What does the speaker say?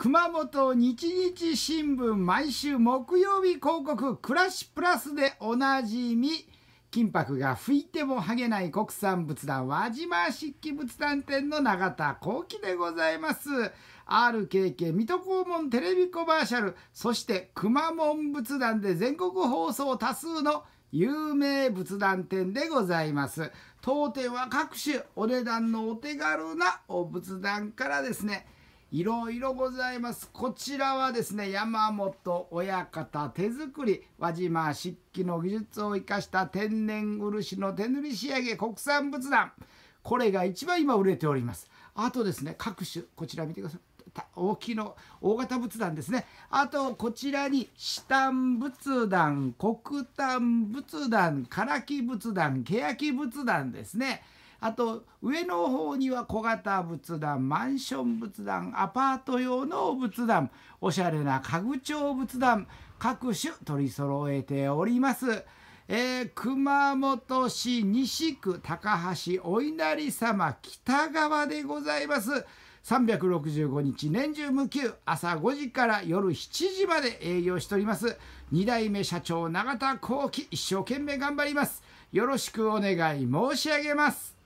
熊本日日新聞毎週木曜日広告「クラッシュプラス」でおなじみ金箔が吹いても剥げない国産仏壇輪島漆器仏壇店の永田幸喜でございます RKK 水戸黄門テレビコマーシャルそして熊ま仏壇で全国放送多数の有名仏壇店でございます当店は各種お値段のお手軽なお仏壇からですねいろいろございます。こちらはですね、山本親方手作り、輪島漆器の技術を生かした天然漆の手塗り仕上げ国産仏壇。これが一番今売れております。あとですね、各種、こちら見てください。大きの大型仏壇ですね。あと、こちらに、紫檀仏壇、黒檀仏壇、唐木仏壇、欅仏壇ですね。あと上の方には小型仏壇マンション仏壇アパート用の仏壇おしゃれな家具調仏壇各種取り揃えております。えー、熊本市西区高橋お稲荷様北側でございます。365日年中無休朝5時から夜7時まで営業しております2代目社長永田幸喜一生懸命頑張りますよろしくお願い申し上げます